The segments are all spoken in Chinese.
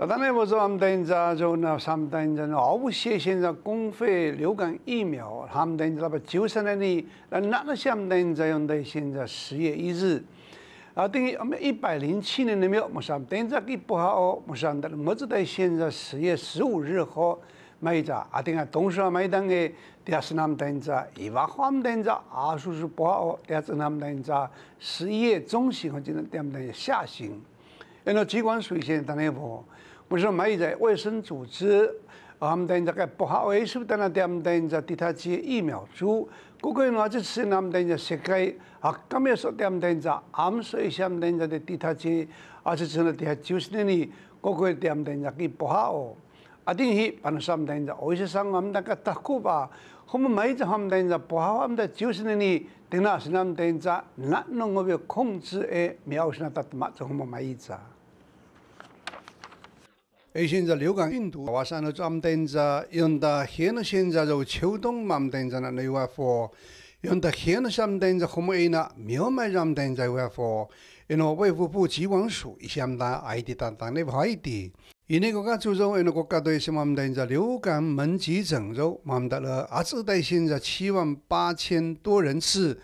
那当年我做我们登着做那，他们登着毫无泄险在公费流感疫苗，他们等于那个注射能力，那那个像登着现在现在十月一日，啊等于我们一百零七年的没我们登着给补好，我们登着么子在现在十月十五日后买一扎，啊等于同时买单个第二次我们登着一万毫我们登着二不好号第二次我们登着十一月中旬和今年第下旬，然后机关水线当年我。不是每一次卫生组织，他们在在博哈奥是不等在那点在给他接疫苗株？过去的话，这次他们在世界，阿卡要说他们在安苏伊他们在在给他接，阿这次呢，他九十年里，过去他们在在不好。奥，阿顶起，反上等们在奥西桑我们那个德国吧，后面每一次他们在博哈奥，他们九十年里，那越南么们着，那能够控制诶，苗是那达得嘛？我们买一次？而现在流感病毒，发生了这么点子，用在寒冷现在如秋冬，慢慢点子那内外服，用在寒冷上慢慢点子 A 呢，那，妙买上等着点子外服，然后肺部补气署输，一些 i 艾迪丹丹那坏的。印尼国家组织，为尼国家对什么慢慢点流感门急诊，柔慢慢得了阿兹戴现在七万八千多人次。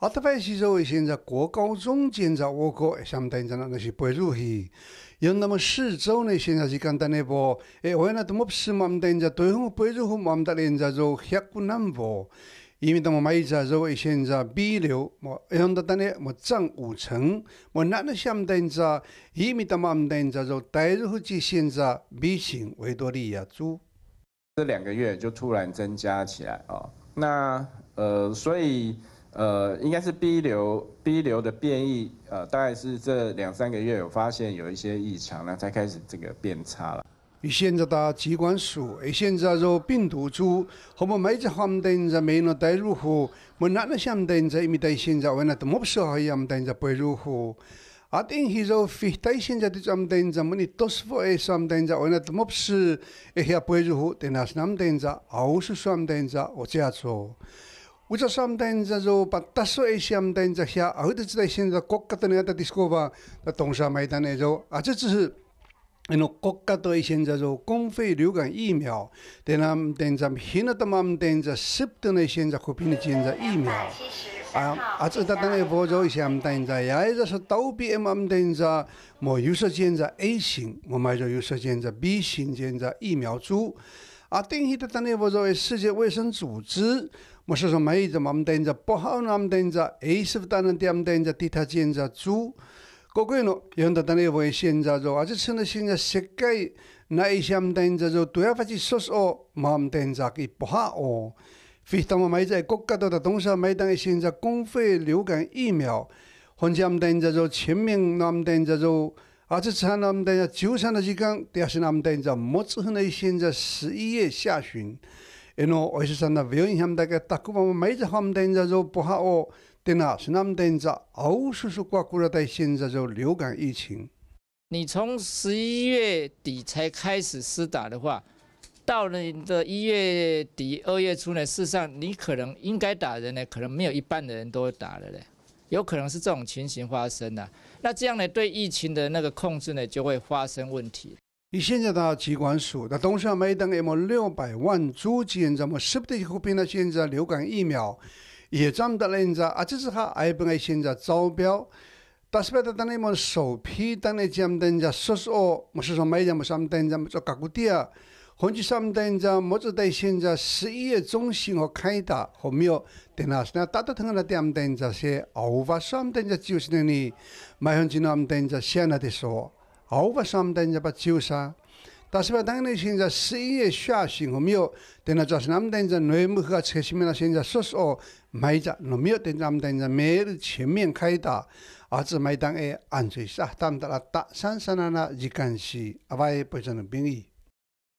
阿德拜西州现在国高中建造五国，相当于那那是八座戏。有那么四周呢，现在是讲到那部，哎，我那都木是，相当于多少个八座戏，相当于做一百个南部。伊面的么买在做，现在 B 六，哎，用到的呢，木占五成。我那的相当于伊面的嘛，相当于做台中区现在 B 型维多利亚猪，这两个月就突然增加起来哦。那呃，所以。呃，应该是 B 流 B 流的变异，呃，大概是这两三个月有发现有一些异常，那才开始这个变差了。现在到机关鼠，现在做病毒株，我们每只黄灯在没那带入户，我们哪能想灯在伊面带？现在我们都不适合样们灯不带入户。阿灯现在非带现在滴阿们灯在，我们多数阿些阿们灯在，我们都不是，哎呀不带入户。但是哪们灯在，阿有时阿们灯我这样做。我们现在现在说，把大多数现在下，澳大利亚现在国家的那些地方，那同时买他们做，啊，这只是，那种国家都一些现在说，公费流感疫苗，他们现在我们现在新的他们现在十种的现在和平的现在疫苗，啊，而且他们那福州一些现在，也就是倒闭他们等着，么有些现在 A 型，我们就有些现在 B 型现在疫苗猪。啊！定义得当年，我作为世界卫生组织，我是说，每一阵嘛，我们等着不好那么等着，一是不担任点，我们等着对他检查做。各国呢，有的当年为现在做，而且成了现在世界，那一项我们等着做，都要发起搜索，嘛，我们等着给不好哦。非同我们在国家都得同时，每等个现在公费流感疫苗，好像我们等着做全民，那么等着做。啊，这次哈，咱们等于在九三的时第二是咱们等于在末之后呢，现在十一月下旬，哎喏，二十三那不要影响大概大部分，没在方们等于在就不好哦，对啦，是咱们等于在欧叔叔挂过了，对现在就流感疫情。你从十一月底才开始施打的话，到了你的一月底二月初呢，事实上你可能应该打人呢，可能没有一半的人都打了嘞。有可能是这种情形发生的，那这样呢，对疫情的那个控制呢，就会发生问题。你现在到疾管署，那同时啊，每登那么六百万株，基因这么是四百多变呢？现在流感疫苗也装得了现在啊，这是他 I B A 现在招标，但是呢，等那什么首批，等那咱们等下说说，我是说买，不是咱们等下做格固贴。本日三代在毛泽东现在十一月中旬和开打和没有等那是那大多腾那点么等在些欧巴三代在九十年里，马上进那么等在现在的说欧巴三代在把九十。但是吧，当年现在十一月下旬和没有等那就是那么等在内幕和车西面那现在说是哦，买着那没有等咱们等在每日全面开打。あつまいたんえ、あんついさ、たんたらた、さんさなな時間し、あばえぽいさの便宜。